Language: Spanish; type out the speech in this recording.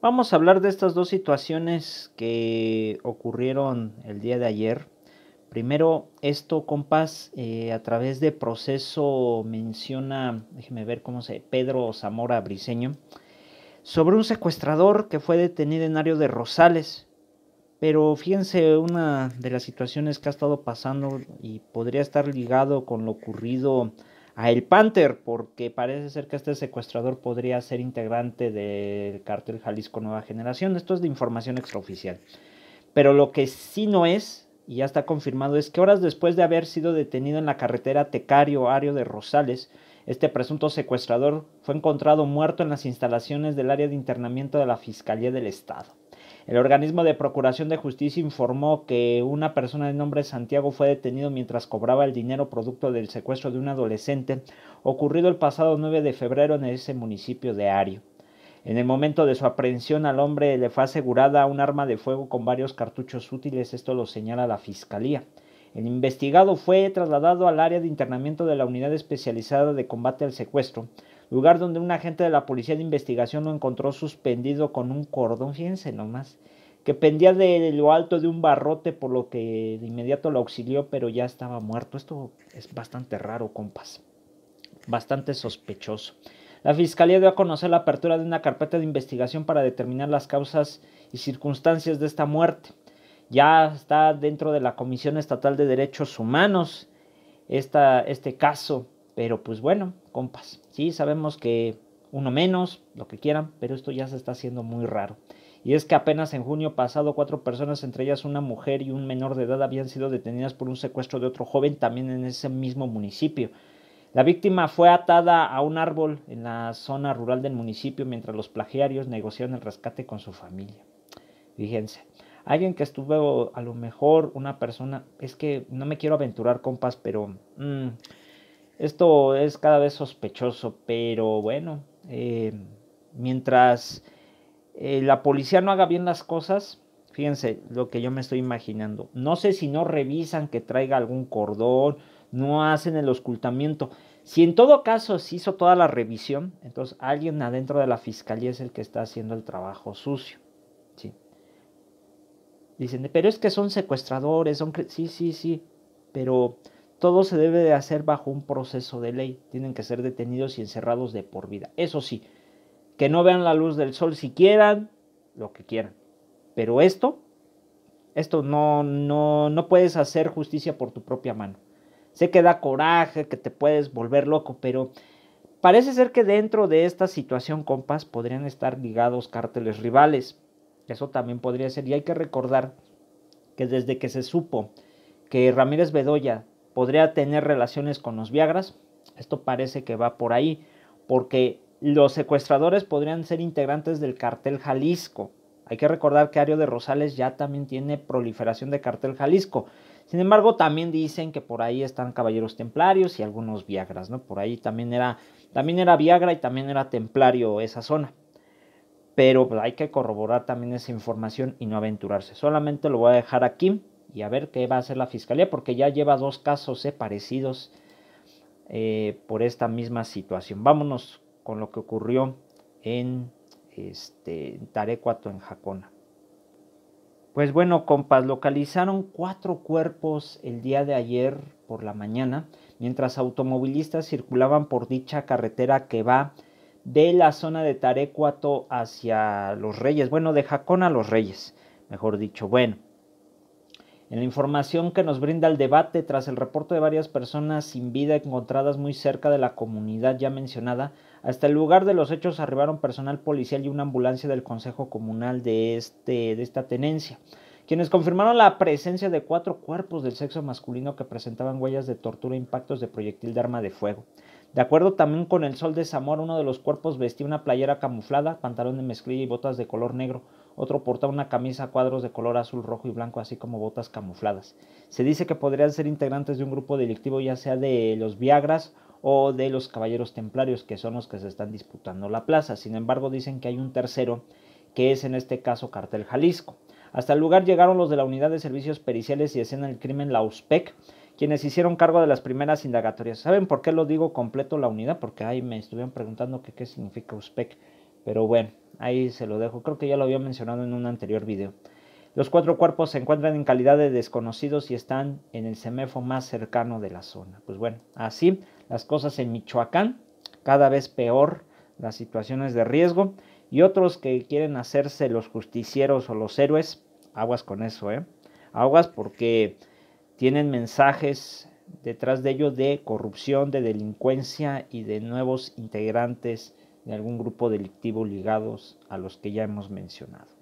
Vamos a hablar de estas dos situaciones que ocurrieron el día de ayer. Primero, esto, compás eh, a través de proceso menciona, déjeme ver cómo se, Pedro Zamora Briseño, sobre un secuestrador que fue detenido en área de Rosales. Pero fíjense una de las situaciones que ha estado pasando y podría estar ligado con lo ocurrido a El Panther, porque parece ser que este secuestrador podría ser integrante del cartel Jalisco Nueva Generación. Esto es de información extraoficial. Pero lo que sí no es, y ya está confirmado, es que horas después de haber sido detenido en la carretera Tecario Ario de Rosales, este presunto secuestrador fue encontrado muerto en las instalaciones del área de internamiento de la Fiscalía del Estado. El organismo de Procuración de Justicia informó que una persona de nombre Santiago fue detenido mientras cobraba el dinero producto del secuestro de un adolescente ocurrido el pasado 9 de febrero en ese municipio de Ario. En el momento de su aprehensión al hombre le fue asegurada un arma de fuego con varios cartuchos útiles, esto lo señala la Fiscalía. El investigado fue trasladado al área de internamiento de la Unidad Especializada de Combate al Secuestro, lugar donde un agente de la policía de investigación lo encontró suspendido con un cordón, fíjense nomás, que pendía de lo alto de un barrote, por lo que de inmediato lo auxilió, pero ya estaba muerto. Esto es bastante raro, compas, bastante sospechoso. La fiscalía dio a conocer la apertura de una carpeta de investigación para determinar las causas y circunstancias de esta muerte. Ya está dentro de la Comisión Estatal de Derechos Humanos esta, este caso, pero pues bueno, compas. Sí, sabemos que uno menos, lo que quieran, pero esto ya se está haciendo muy raro. Y es que apenas en junio pasado cuatro personas, entre ellas una mujer y un menor de edad, habían sido detenidas por un secuestro de otro joven también en ese mismo municipio. La víctima fue atada a un árbol en la zona rural del municipio mientras los plagiarios negociaban el rescate con su familia. Fíjense, alguien que estuvo a lo mejor una persona, es que no me quiero aventurar compas, pero mm, esto es cada vez sospechoso, pero bueno, eh, mientras eh, la policía no haga bien las cosas, fíjense lo que yo me estoy imaginando. No sé si no revisan que traiga algún cordón, no hacen el ocultamiento. Si en todo caso se hizo toda la revisión, entonces alguien adentro de la fiscalía es el que está haciendo el trabajo sucio. Sí. Dicen, pero es que son secuestradores, son... Sí, sí, sí, pero todo se debe de hacer bajo un proceso de ley. Tienen que ser detenidos y encerrados de por vida. Eso sí, que no vean la luz del sol si quieran, lo que quieran. Pero esto, esto no, no, puedes hacer justicia por tu propia mano. Sé que da coraje, que te puedes volver loco, pero parece ser que dentro de esta situación, compas, podrían estar ligados cárteles rivales. Eso también podría ser. Y hay que recordar que desde que se supo que Ramírez Bedoya podría tener relaciones con los Viagras. Esto parece que va por ahí, porque los secuestradores podrían ser integrantes del cartel Jalisco. Hay que recordar que Ario de Rosales ya también tiene proliferación de cartel Jalisco. Sin embargo, también dicen que por ahí están caballeros templarios y algunos viagras, ¿no? Por ahí también era, también era viagra y también era templario esa zona. Pero pues, hay que corroborar también esa información y no aventurarse. Solamente lo voy a dejar aquí y a ver qué va a hacer la fiscalía, porque ya lleva dos casos eh, parecidos eh, por esta misma situación. Vámonos con lo que ocurrió en, este, en Tarecuato, en Jacona. Pues bueno, compas, localizaron cuatro cuerpos el día de ayer por la mañana, mientras automovilistas circulaban por dicha carretera que va de la zona de Tarecuato hacia Los Reyes, bueno, de Jacona a Los Reyes, mejor dicho. Bueno, en la información que nos brinda el debate, tras el reporte de varias personas sin vida encontradas muy cerca de la comunidad ya mencionada, hasta el lugar de los hechos arribaron personal policial y una ambulancia del Consejo Comunal de, este, de esta tenencia quienes confirmaron la presencia de cuatro cuerpos del sexo masculino que presentaban huellas de tortura e impactos de proyectil de arma de fuego. De acuerdo también con el Sol de Zamora, uno de los cuerpos vestía una playera camuflada, pantalón de mezclilla y botas de color negro. Otro portaba una camisa a cuadros de color azul, rojo y blanco, así como botas camufladas. Se dice que podrían ser integrantes de un grupo delictivo, ya sea de los Viagras o de los Caballeros Templarios, que son los que se están disputando la plaza. Sin embargo, dicen que hay un tercero, que es en este caso Cartel Jalisco. Hasta el lugar llegaron los de la Unidad de Servicios Periciales y Escena del Crimen, la USPEC, quienes hicieron cargo de las primeras indagatorias. ¿Saben por qué lo digo completo la unidad? Porque ahí me estuvieron preguntando qué significa USPEC. Pero bueno, ahí se lo dejo. Creo que ya lo había mencionado en un anterior video. Los cuatro cuerpos se encuentran en calidad de desconocidos y están en el semefo más cercano de la zona. Pues bueno, así las cosas en Michoacán, cada vez peor las situaciones de riesgo. Y otros que quieren hacerse los justicieros o los héroes, aguas con eso, ¿eh? Aguas porque tienen mensajes detrás de ellos de corrupción, de delincuencia y de nuevos integrantes de algún grupo delictivo ligados a los que ya hemos mencionado.